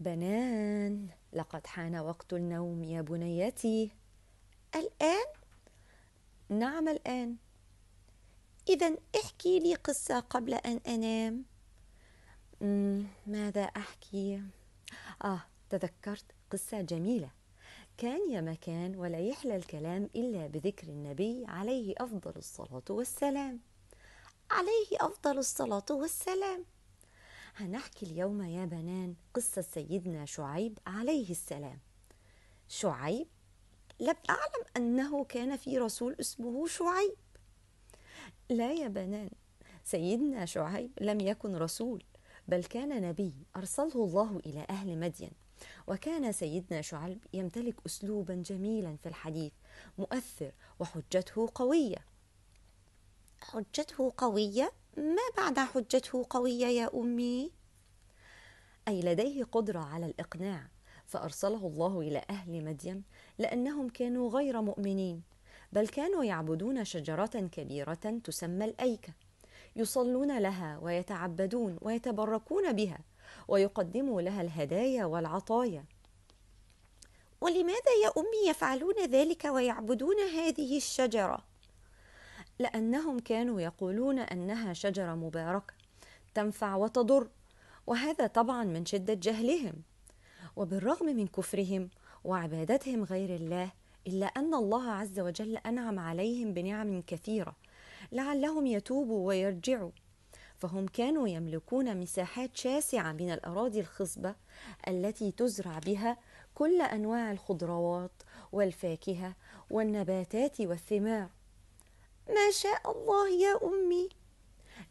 بنان لقد حان وقت النوم يا بنيتي الان نعم الان اذا احكي لي قصه قبل ان انام ماذا احكي اه تذكرت قصه جميله كان يا مكان ولا يحلى الكلام الا بذكر النبي عليه افضل الصلاه والسلام عليه افضل الصلاه والسلام هنحكي اليوم يا بنان قصة سيدنا شعيب عليه السلام شعيب لم أعلم أنه كان في رسول اسمه شعيب لا يا بنان سيدنا شعيب لم يكن رسول بل كان نبي أرسله الله إلى أهل مدين وكان سيدنا شعيب يمتلك أسلوبا جميلا في الحديث مؤثر وحجته قوية حجته قوية ما بعد حجته قوية يا أمي؟ أي لديه قدرة على الإقناع فأرسله الله إلى أهل مدين لأنهم كانوا غير مؤمنين بل كانوا يعبدون شجرة كبيرة تسمى الأيكة يصلون لها ويتعبدون ويتبركون بها ويقدموا لها الهدايا والعطايا ولماذا يا أمي يفعلون ذلك ويعبدون هذه الشجرة؟ لأنهم كانوا يقولون أنها شجرة مباركة تنفع وتضر وهذا طبعا من شدة جهلهم وبالرغم من كفرهم وعبادتهم غير الله إلا أن الله عز وجل أنعم عليهم بنعم كثيرة لعلهم يتوبوا ويرجعوا فهم كانوا يملكون مساحات شاسعة من الأراضي الخصبة التي تزرع بها كل أنواع الخضروات والفاكهة والنباتات والثمار ما شاء الله يا أمي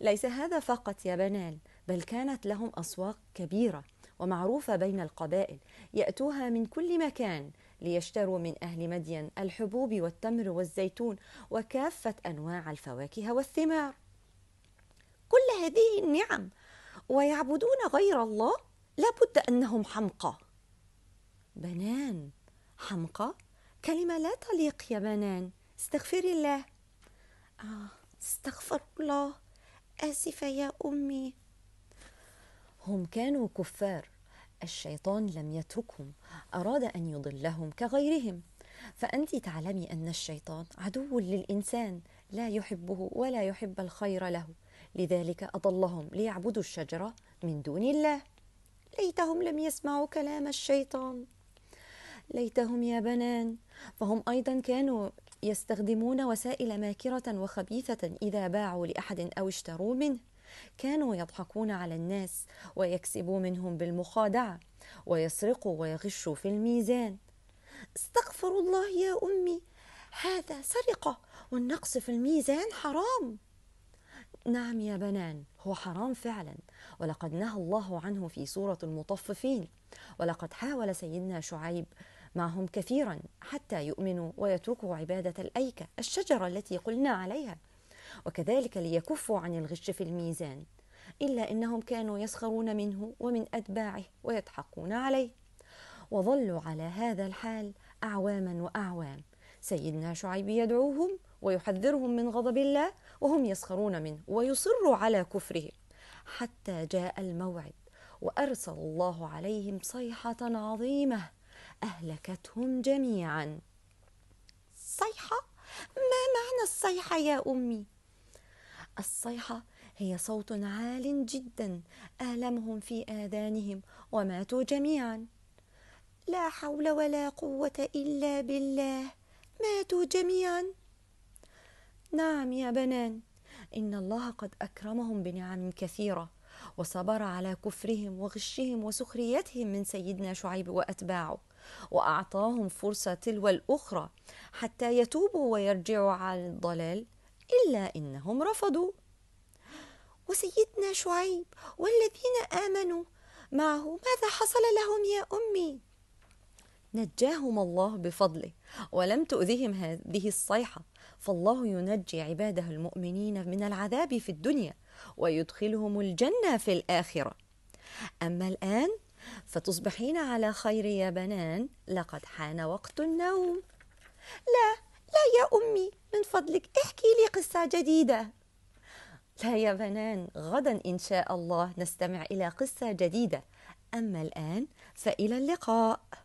ليس هذا فقط يا بنان بل كانت لهم أسواق كبيرة ومعروفة بين القبائل يأتوها من كل مكان ليشتروا من أهل مدين الحبوب والتمر والزيتون وكافة أنواع الفواكه والثمار كل هذه النعم ويعبدون غير الله لابد أنهم حمقى بنان حمقى كلمة لا تليق يا بنان استغفري الله آه، استغفر الله آسفة يا أمي هم كانوا كفار الشيطان لم يتركهم أراد أن يضلهم كغيرهم فأنت تعلمي أن الشيطان عدو للإنسان لا يحبه ولا يحب الخير له لذلك أضلهم ليعبدوا الشجرة من دون الله ليتهم لم يسمعوا كلام الشيطان ليتهم يا بنان فهم أيضا كانوا يستخدمون وسائل ماكرة وخبيثة إذا باعوا لأحد أو اشتروا منه كانوا يضحكون على الناس ويكسبوا منهم بالمخادعة ويسرقوا ويغشوا في الميزان استغفر الله يا أمي هذا سرقة والنقص في الميزان حرام نعم يا بنان هو حرام فعلا ولقد نهى الله عنه في سورة المطففين ولقد حاول سيدنا شعيب معهم كثيرا حتى يؤمنوا ويتركوا عبادة الأيكة الشجرة التي قلنا عليها وكذلك ليكفوا عن الغش في الميزان إلا إنهم كانوا يسخرون منه ومن أتباعه ويضحكون عليه وظلوا على هذا الحال أعواما وأعوام سيدنا شعيب يدعوهم ويحذرهم من غضب الله وهم يسخرون منه ويصروا على كفرهم حتى جاء الموعد وارسل الله عليهم صيحه عظيمه أهلكتهم جميعا صيحة؟ ما معنى الصيحة يا أمي؟ الصيحة هي صوت عال جدا آلمهم في آذانهم وماتوا جميعا لا حول ولا قوة إلا بالله ماتوا جميعا نعم يا بنان إن الله قد أكرمهم بنعم كثيرة وصبر على كفرهم وغشهم وسخريتهم من سيدنا شعيب واتباعه واعطاهم فرصه تلو الاخرى حتى يتوبوا ويرجعوا عن الضلال الا انهم رفضوا وسيدنا شعيب والذين امنوا معه ماذا حصل لهم يا امي نجاهم الله بفضله ولم تؤذهم هذه الصيحه فالله ينجي عباده المؤمنين من العذاب في الدنيا ويدخلهم الجنة في الآخرة أما الآن فتصبحين على خير يا بنان لقد حان وقت النوم لا لا يا أمي من فضلك احكي لي قصة جديدة لا يا بنان غدا إن شاء الله نستمع إلى قصة جديدة أما الآن فإلى اللقاء